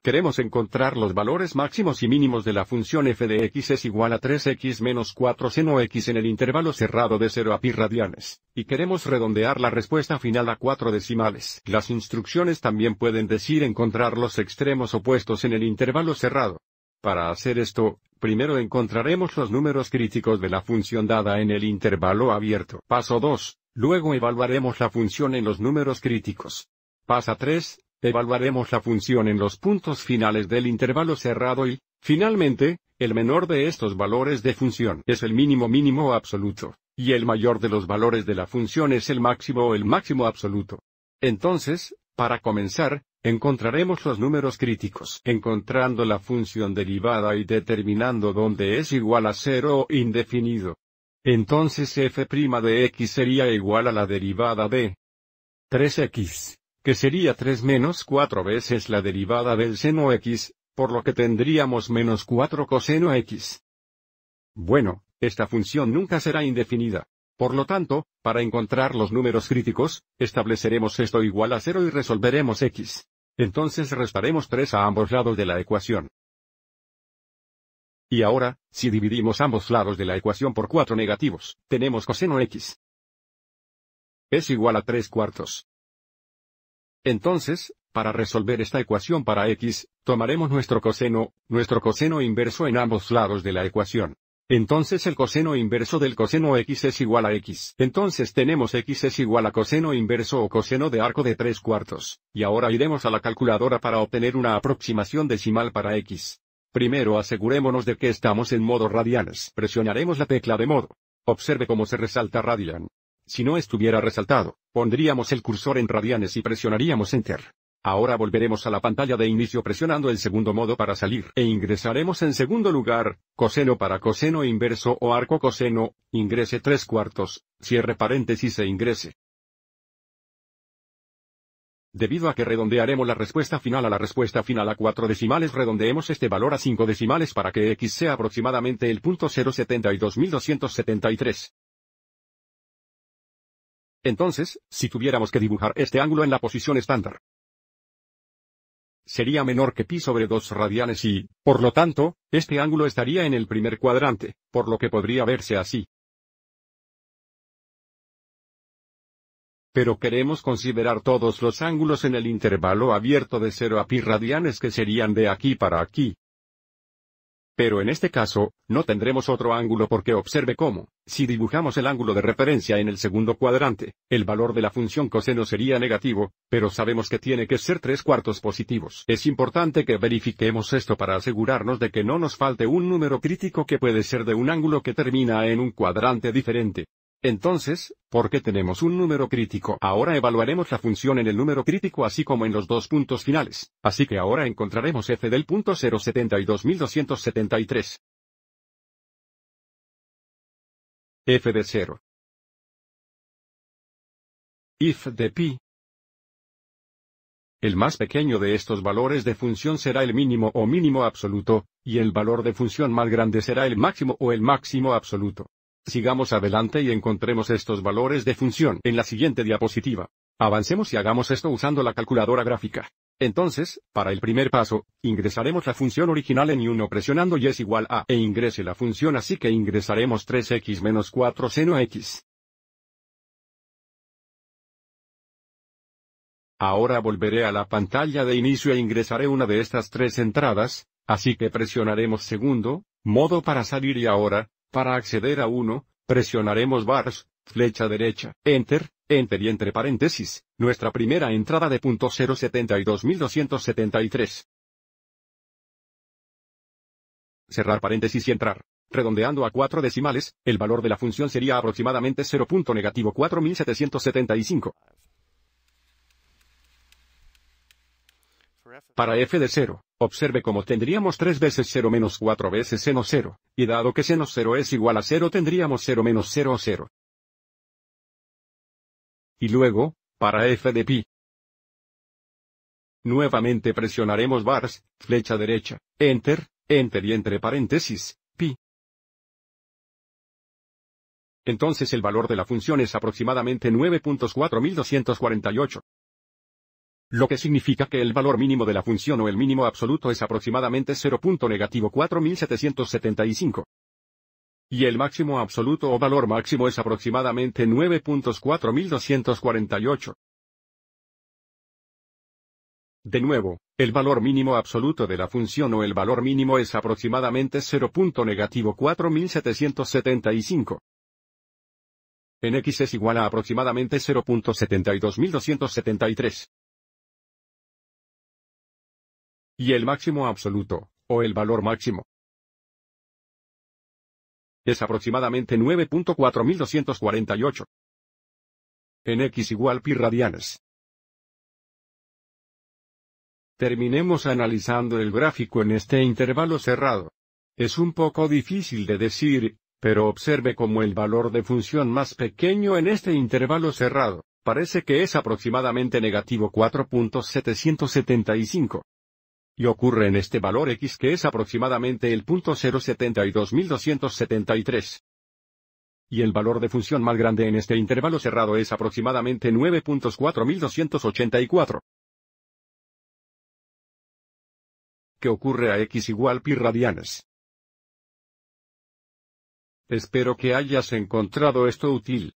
Queremos encontrar los valores máximos y mínimos de la función f de x es igual a 3x menos 4 seno x en el intervalo cerrado de 0 a pi radianes, y queremos redondear la respuesta final a 4 decimales. Las instrucciones también pueden decir encontrar los extremos opuestos en el intervalo cerrado. Para hacer esto, primero encontraremos los números críticos de la función dada en el intervalo abierto. Paso 2. Luego evaluaremos la función en los números críticos. Pasa 3, Evaluaremos la función en los puntos finales del intervalo cerrado y, finalmente, el menor de estos valores de función es el mínimo mínimo absoluto, y el mayor de los valores de la función es el máximo o el máximo absoluto. Entonces, para comenzar, encontraremos los números críticos, encontrando la función derivada y determinando dónde es igual a cero o indefinido. Entonces f' de x sería igual a la derivada de 3x que sería 3 menos 4 veces la derivada del seno x, por lo que tendríamos menos 4 coseno x. Bueno, esta función nunca será indefinida. Por lo tanto, para encontrar los números críticos, estableceremos esto igual a 0 y resolveremos x. Entonces restaremos 3 a ambos lados de la ecuación. Y ahora, si dividimos ambos lados de la ecuación por 4 negativos, tenemos coseno x. Es igual a 3 cuartos. Entonces, para resolver esta ecuación para x, tomaremos nuestro coseno, nuestro coseno inverso en ambos lados de la ecuación. Entonces el coseno inverso del coseno x es igual a x. Entonces tenemos x es igual a coseno inverso o coseno de arco de 3 cuartos. Y ahora iremos a la calculadora para obtener una aproximación decimal para x. Primero asegurémonos de que estamos en modo radianes. Presionaremos la tecla de modo. Observe cómo se resalta radian. Si no estuviera resaltado, pondríamos el cursor en radianes y presionaríamos Enter. Ahora volveremos a la pantalla de inicio presionando el segundo modo para salir e ingresaremos en segundo lugar, coseno para coseno inverso o arco coseno, ingrese tres cuartos, cierre paréntesis e ingrese. Debido a que redondearemos la respuesta final a la respuesta final a cuatro decimales redondeemos este valor a cinco decimales para que x sea aproximadamente el punto 072273. Entonces, si tuviéramos que dibujar este ángulo en la posición estándar, sería menor que pi sobre 2 radianes y, por lo tanto, este ángulo estaría en el primer cuadrante, por lo que podría verse así. Pero queremos considerar todos los ángulos en el intervalo abierto de 0 a pi radianes que serían de aquí para aquí. Pero en este caso, no tendremos otro ángulo porque observe cómo, si dibujamos el ángulo de referencia en el segundo cuadrante, el valor de la función coseno sería negativo, pero sabemos que tiene que ser tres cuartos positivos. Es importante que verifiquemos esto para asegurarnos de que no nos falte un número crítico que puede ser de un ángulo que termina en un cuadrante diferente. Entonces, porque tenemos un número crítico? Ahora evaluaremos la función en el número crítico así como en los dos puntos finales, así que ahora encontraremos f del punto 072273. f de 0. if de pi. El más pequeño de estos valores de función será el mínimo o mínimo absoluto, y el valor de función más grande será el máximo o el máximo absoluto. Sigamos adelante y encontremos estos valores de función en la siguiente diapositiva. Avancemos y hagamos esto usando la calculadora gráfica. Entonces, para el primer paso, ingresaremos la función original en y1 presionando y es igual a e ingrese la función así que ingresaremos 3x menos 4 seno x. Ahora volveré a la pantalla de inicio e ingresaré una de estas tres entradas, así que presionaremos segundo, modo para salir y ahora, para acceder a uno, presionaremos bars, flecha derecha, enter, enter y entre paréntesis, nuestra primera entrada de punto 072273. Cerrar paréntesis y entrar. Redondeando a cuatro decimales, el valor de la función sería aproximadamente 0. negativo 4775. Para f de 0, Observe cómo tendríamos 3 veces 0 menos 4 veces seno 0, y dado que seno 0 es igual a 0 tendríamos 0 menos 0 0. Y luego, para f de pi. Nuevamente presionaremos bars, flecha derecha, enter, enter y entre paréntesis, pi. Entonces el valor de la función es aproximadamente 9.4248. Lo que significa que el valor mínimo de la función o el mínimo absoluto es aproximadamente 0.4775. Y el máximo absoluto o valor máximo es aproximadamente 9.4248. De nuevo, el valor mínimo absoluto de la función o el valor mínimo es aproximadamente 0.4775. En x es igual a aproximadamente 0.72273 y el máximo absoluto, o el valor máximo. Es aproximadamente 9.4248. En x igual pi radianes. Terminemos analizando el gráfico en este intervalo cerrado. Es un poco difícil de decir, pero observe cómo el valor de función más pequeño en este intervalo cerrado, parece que es aproximadamente negativo 4.775 y ocurre en este valor x que es aproximadamente el punto 0.72273. Y el valor de función más grande en este intervalo cerrado es aproximadamente 9.4284. ¿Qué ocurre a x igual pi radianes? Espero que hayas encontrado esto útil.